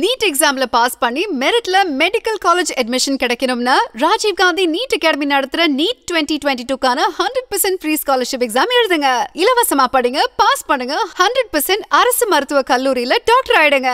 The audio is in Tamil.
நீட் எக்ஸாம்ல பாஸ் பண்ணி மெரிட்ல மெடிக்கல் காலேஜ் அட்மிஷன் கிடைக்கணும்னா ராஜீவ் காந்தி நீட் அகாடமி நடத்துற நீட் டுவெண்ட்டி டுவெண்ட்டி டூக்கான hundred percent free scholarship exam எழுதுங்க இலவசமா படிங்க பாஸ் பண்ணுங்க ஹண்ட்ரட் பர்சன்ட் அரசு மருத்துவ கல்லூரியில டாக்டர் ஆயிடுங்க